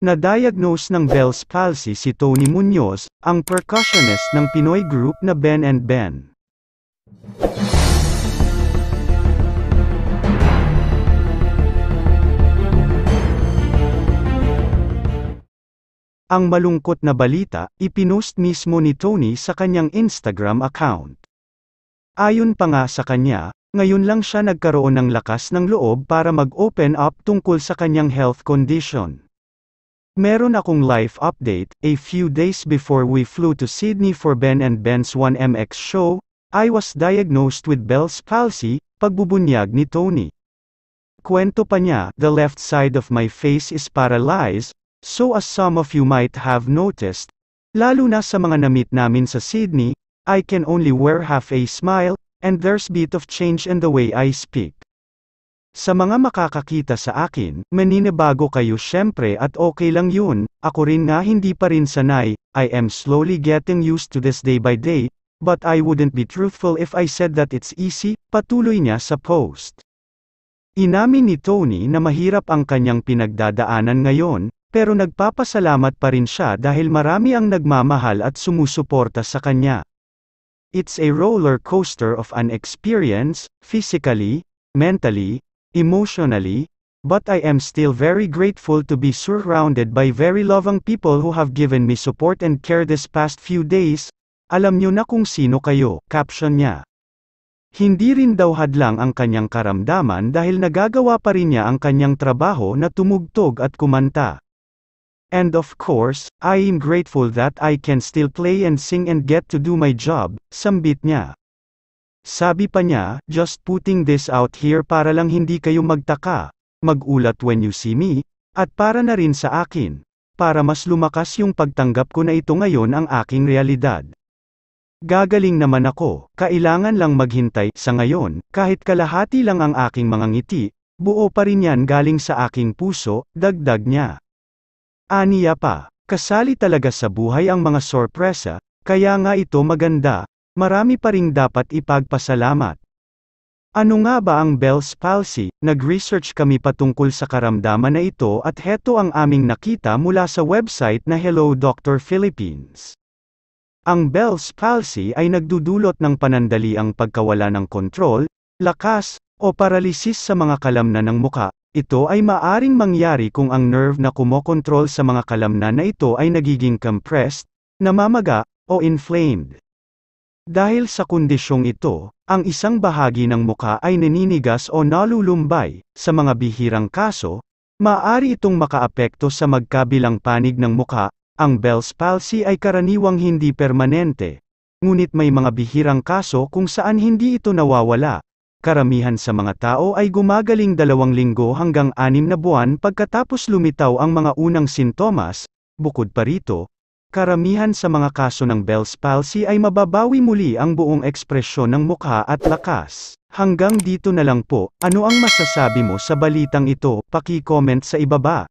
Na-diagnose ng Bell's palsy si Tony Munoz, ang percussionist ng Pinoy group na Ben and Ben. Ang malungkot na balita, ipinost mismo ni Tony sa kanyang Instagram account. Ayon pa nga sa kanya, ngayon lang siya nagkaroon ng lakas ng loob para mag-open up tungkol sa kanyang health condition. Meron akong life update, a few days before we flew to Sydney for Ben and Ben's 1MX show, I was diagnosed with Bell's palsy, pagbubunyag ni Tony. Kwento pa niya, the left side of my face is paralyzed, so as some of you might have noticed, lalo na sa mga namit namin sa Sydney, I can only wear half a smile, and there's bit of change in the way I speak. Sa mga makakakita sa akin, maninibago kayo syempre at okay lang yun, ako rin nga hindi pa rin sanay, I am slowly getting used to this day by day, but I wouldn't be truthful if I said that it's easy, patuloy niya sa post. Inamin ni Tony na mahirap ang kanyang pinagdadaanan ngayon, pero nagpapasalamat pa rin siya dahil marami ang nagmamahal at sumusuporta sa kanya. It's a roller coaster of an experience, physically, mentally, emotionally, but I am still very grateful to be surrounded by very loving people who have given me support and care this past few days, alam nyo na kung sino kayo, caption niya. Hindi rin daw hadlang ang kanyang karamdaman dahil nagagawa pa rin niya ang kanyang trabaho na tumugtog at kumanta. And of course, I am grateful that I can still play and sing and get to do my job, sambit niya. Sabi pa niya, just putting this out here para lang hindi kayo magtaka, magulat when you see me, at para na rin sa akin, para mas lumakas yung pagtanggap ko na ito ngayon ang aking realidad. Gagaling naman ako, kailangan lang maghintay, sa ngayon, kahit kalahati lang ang aking mga ngiti, buo pa rin yan galing sa aking puso, dagdag niya. Aniya pa, kasali talaga sa buhay ang mga sorpresa, kaya nga ito maganda, Marami pa ring dapat ipagpasalamat. Ano nga ba ang Bell's palsy? Nag-research kami patungkol sa karamdaman na ito at heto ang aming nakita mula sa website na Hello Doctor Philippines. Ang Bell's palsy ay nagdudulot ng panandaliang pagkawala ng kontrol, lakas, o paralisis sa mga kalamnan ng muka. Ito ay maaring mangyari kung ang nerve na kumokontrol sa mga kalamnan na ito ay nagiging compressed, namamaga, o inflamed. Dahil sa kondisyong ito, ang isang bahagi ng mukha ay naninigas o nalulumbay, sa mga bihirang kaso, maaari itong makaapekto sa magkabilang panig ng mukha, ang Bell's palsy ay karaniwang hindi permanente, ngunit may mga bihirang kaso kung saan hindi ito nawawala. Karamihan sa mga tao ay gumagaling dalawang linggo hanggang anim na buwan pagkatapos lumitaw ang mga unang sintomas, bukod pa rito, Karamihan sa mga kaso ng Bell's palsy ay mababawi muli ang buong ekspresyon ng mukha at lakas. Hanggang dito na lang po, ano ang masasabi mo sa balitang ito? Paki-comment sa ibaba.